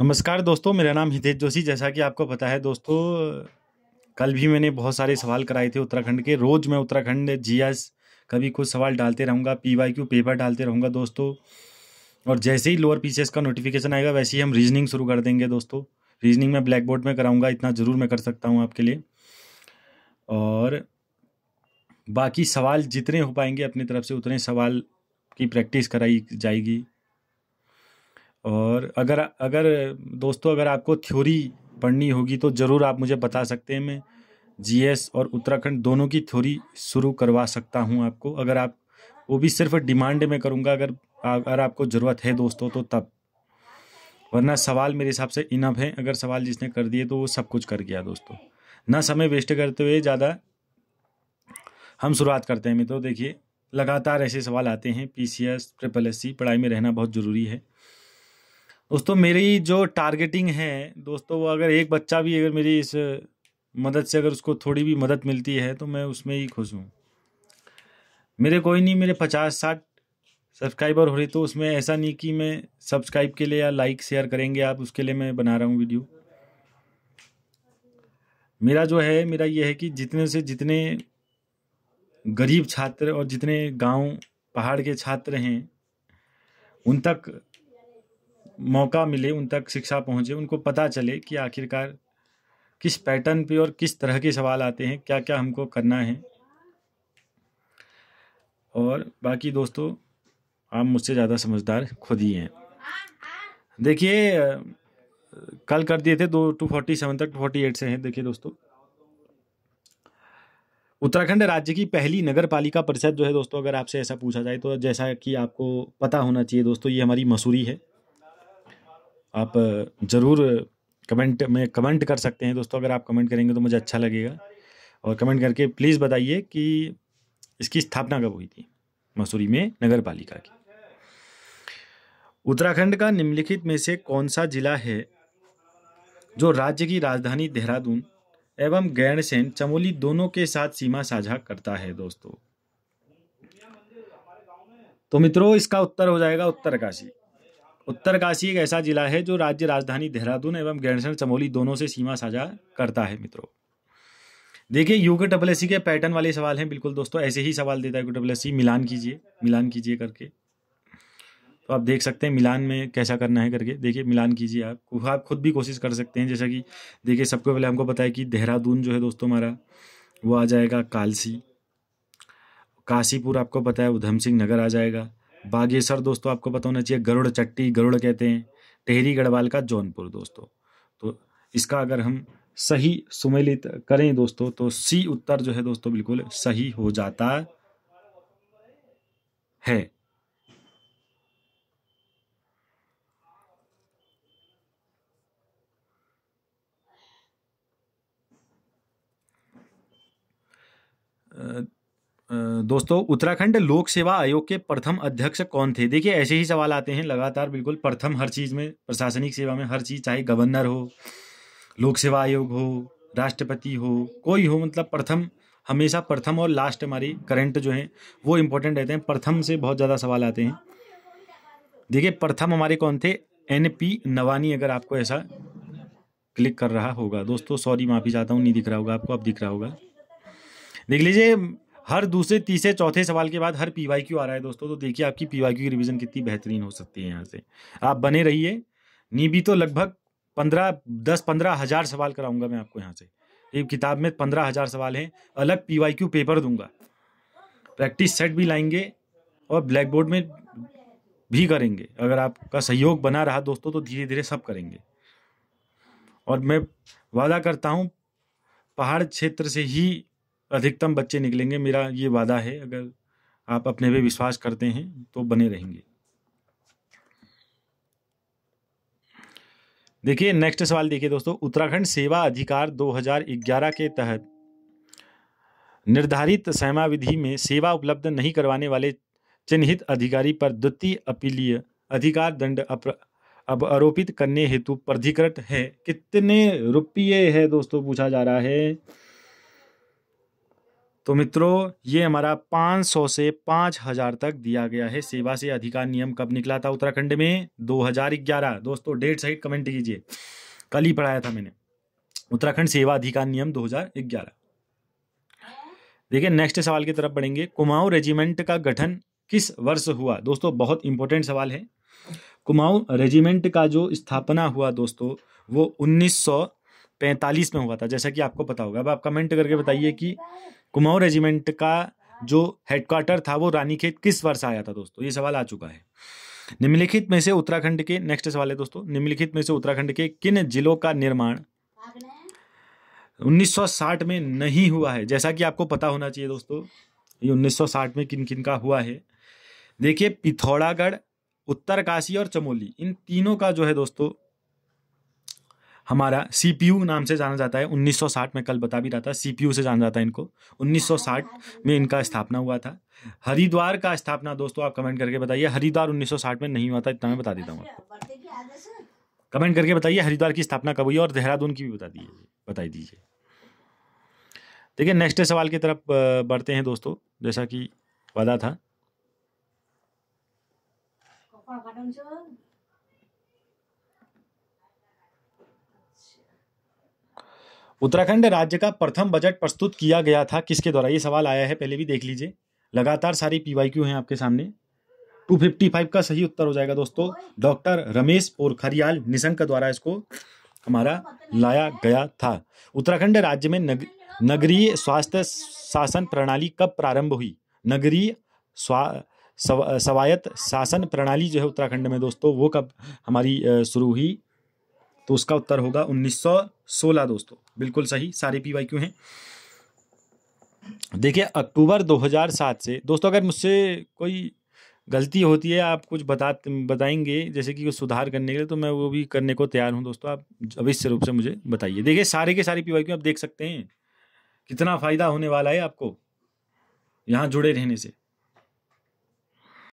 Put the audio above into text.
नमस्कार दोस्तों मेरा नाम हितेश जोशी जैसा कि आपको पता है दोस्तों कल भी मैंने बहुत सारे सवाल कराए थे उत्तराखंड के रोज़ मैं उत्तराखंड जीएस कभी कुछ सवाल डालते रहूँगा क्यू पेपर डालते रहूँगा दोस्तों और जैसे ही लोअर पीसीएस का नोटिफिकेशन आएगा वैसे ही हम रीजनिंग शुरू कर देंगे दोस्तों रीजनिंग मैं ब्लैक बोर्ड में कराऊँगा इतना ज़रूर मैं कर सकता हूँ आपके लिए और बाकी सवाल जितने हो पाएंगे अपनी तरफ से उतने सवाल की प्रैक्टिस कराई जाएगी और अगर अगर दोस्तों अगर आपको थ्योरी पढ़नी होगी तो ज़रूर आप मुझे बता सकते हैं मैं जीएस और उत्तराखंड दोनों की थ्योरी शुरू करवा सकता हूं आपको अगर आप वो भी सिर्फ डिमांड में करूंगा अगर अगर आपको ज़रूरत है दोस्तों तो तब वरना सवाल मेरे हिसाब से इनफ है अगर सवाल जिसने कर दिए तो वो सब कुछ कर गया दोस्तों ना समय वेस्ट करते हुए ज़्यादा हम शुरुआत करते हैं मित्रों देखिए लगातार ऐसे सवाल आते हैं P C S triple S C पढ़ाई में रहना बहुत ज़रूरी है दोस्तों मेरी जो टारगेटिंग है दोस्तों वो अगर एक बच्चा भी अगर मेरी इस मदद से अगर उसको थोड़ी भी मदद मिलती है तो मैं उसमें ही खुश हूँ मेरे कोई नहीं मेरे पचास साठ सब्सक्राइबर हो रही तो उसमें ऐसा नहीं कि मैं सब्सक्राइब के लिए या लाइक शेयर करेंगे आप उसके लिए मैं बना रहा हूँ वीडियो मेरा जो है मेरा ये है कि जितने से जितने गरीब छात्र और जितने गांव पहाड़ के छात्र हैं उन तक मौका मिले उन तक शिक्षा पहुंचे उनको पता चले कि आखिरकार किस पैटर्न पे और किस तरह के सवाल आते हैं क्या क्या हमको करना है और बाकी दोस्तों आप मुझसे ज़्यादा समझदार खुद ही हैं देखिए कल कर दिए थे दो टू फोर्टी सेवन तक टू फोर्टी एट से हैं देखिए दोस्तों उत्तराखंड राज्य की पहली नगर पालिका परिषद जो है दोस्तों अगर आपसे ऐसा पूछा जाए तो जैसा कि आपको पता होना चाहिए दोस्तों ये हमारी मसूरी है आप ज़रूर कमेंट में कमेंट कर सकते हैं दोस्तों अगर आप कमेंट करेंगे तो मुझे अच्छा लगेगा और कमेंट करके प्लीज़ बताइए कि इसकी स्थापना कब हुई थी मसूरी में नगर पालिका की उत्तराखंड का निम्नलिखित में से कौन सा जिला है जो राज्य की राजधानी देहरादून एवं गैरसेन चमोली दोनों के साथ सीमा साझा करता है दोस्तों तो मित्रों इसका उत्तर हो जाएगा उत्तरकाशी उत्तरकाशी एक ऐसा जिला है जो राज्य राजधानी देहरादून एवं गैरसर चमोली दोनों से सीमा साझा करता है मित्रों देखिए यू के डब्ल के पैटर्न वाले सवाल हैं बिल्कुल दोस्तों ऐसे ही सवाल देता है यू डब्ल मिलान कीजिए मिलान कीजिए करके तो आप देख सकते हैं मिलान में कैसा करना है करके देखिए मिलान कीजिए आप आप खुद भी कोशिश कर सकते हैं जैसा कि देखिए सबको पहले हमको पता है कि देहरादून जो है दोस्तों हमारा वो आ जाएगा कालसी काशीपुर आपको पता है उधम सिंह नगर आ जाएगा बागेसर दोस्तों आपको पता होना चाहिए गरुड़ चट्टी गरुड़ कहते हैं टेहरी गढ़वाल का जौनपुर दोस्तों तो इसका अगर हम सही सुमेलित करें दोस्तों तो सी उत्तर जो है दोस्तों बिल्कुल सही हो जाता है दोस्तों उत्तराखंड लोक सेवा आयोग के प्रथम अध्यक्ष कौन थे देखिए ऐसे ही सवाल आते हैं लगातार बिल्कुल प्रथम हर चीज़ में प्रशासनिक सेवा में हर चीज़ चाहे गवर्नर हो लोक सेवा आयोग हो राष्ट्रपति हो कोई हो मतलब प्रथम हमेशा प्रथम और लास्ट हमारी करंट जो हैं वो इम्पोर्टेंट रहते हैं प्रथम से बहुत ज़्यादा सवाल आते हैं देखिए प्रथम हमारे कौन थे एन पी नवानी अगर आपको ऐसा क्लिक कर रहा होगा दोस्तों सॉरी माफ़ी चाहता हूँ नहीं दिख रहा होगा आपको अब दिख रहा होगा देख लीजिए हर दूसरे तीसरे चौथे सवाल के बाद हर पी वाई क्यू आ रहा है दोस्तों तो देखिए आपकी पी वाई क्यू की रिविजन कितनी बेहतरीन हो सकती है यहाँ से आप बने रहिए नीबी तो लगभग पंद्रह दस पंद्रह हज़ार सवाल कराऊंगा मैं आपको यहाँ से एक किताब में पंद्रह हज़ार सवाल हैं अलग पी वाई क्यू पेपर दूंगा प्रैक्टिस सेट भी लाएंगे और ब्लैक बोर्ड में भी करेंगे अगर आपका सहयोग बना रहा दोस्तों तो धीरे धीरे सब करेंगे और मैं वादा करता हूँ पहाड़ क्षेत्र से ही अधिकतम बच्चे निकलेंगे मेरा ये वादा है अगर आप अपने पे विश्वास करते हैं तो बने रहेंगे देखिए नेक्स्ट सवाल देखिए दोस्तों उत्तराखंड सेवा अधिकार 2011 के तहत निर्धारित सैमा में सेवा उपलब्ध नहीं करवाने वाले चिन्हित अधिकारी पर द्वितीय अपीलीय अधिकार दंड अब आरोपित करने हेतु प्राधिकृत है कितने रुपये है दोस्तों पूछा जा रहा है तो मित्रों ये हमारा 500 से 5000 तक दिया गया है सेवा से अधिकार नियम कब निकला था उत्तराखंड में 2011 दोस्तों डेट सही कमेंट कीजिए कल ही पढ़ाया था मैंने उत्तराखंड सेवा अधिकार नियम 2011 देखिए नेक्स्ट सवाल की तरफ बढ़ेंगे कुमाऊं रेजिमेंट का गठन किस वर्ष हुआ दोस्तों बहुत इंपॉर्टेंट सवाल है कुमाऊं रेजिमेंट का जो स्थापना हुआ दोस्तों वो उन्नीस में हुआ था जैसा कि आपको पता होगा अब आप कमेंट करके बताइए कि कुमाऊं रेजिमेंट का जो हेडक्वार्टर था वो रानीखेत किस वर्ष आया था दोस्तों ये सवाल आ चुका है निम्नलिखित में से उत्तराखंड के नेक्स्ट सवाल है दोस्तों निम्नलिखित में से उत्तराखंड के किन जिलों का निर्माण 1960 में नहीं हुआ है जैसा कि आपको पता होना चाहिए दोस्तों ये 1960 में किन किन का हुआ है देखिए पिथौरागढ़ उत्तरकाशी और चमोली इन तीनों का जो है दोस्तों हमारा सी नाम से जाना जाता है 1960 में कल बता भी रहा था सी से जाना जाता है इनको 1960 में इनका स्थापना हुआ था हरिद्वार का स्थापना दोस्तों आप कमेंट करके बताइए हरिद्वार 1960 में नहीं हुआ था इतना मैं बता देता हूँ आपको कमेंट करके बताइए हरिद्वार की स्थापना कब हुई और देहरादून की भी बता दीजिए बताई दीजिए देखिए नेक्स्ट सवाल की तरफ बढ़ते हैं दोस्तों जैसा कि वादा था उत्तराखंड राज्य का प्रथम बजट प्रस्तुत किया गया था किसके द्वारा ये सवाल आया है पहले भी देख लीजिए लगातार सारी पीवाईक्यू हैं आपके सामने 255 का सही उत्तर हो जाएगा दोस्तों डॉक्टर रमेश पोरखरियाल निशंक द्वारा इसको हमारा लाया गया था उत्तराखंड राज्य में नग, नगरीय स्वास्थ्य शासन प्रणाली कब प्रारंभ हुई नगरीय स्वायत्त सव, शासन प्रणाली जो है उत्तराखंड में दोस्तों वो कब हमारी शुरू हुई तो उसका उत्तर होगा 1916 दोस्तों बिल्कुल सही सारे पी वाई क्यू हैं देखिए अक्टूबर 2007 से दोस्तों अगर मुझसे कोई गलती होती है आप कुछ बता बताएंगे जैसे कि कुछ सुधार करने के लिए तो मैं वो भी करने को तैयार हूँ दोस्तों आप अवश्य रूप से मुझे बताइए देखिए सारे के सारे पी वाई क्यू आप देख सकते हैं कितना फ़ायदा होने वाला है आपको यहाँ जुड़े रहने से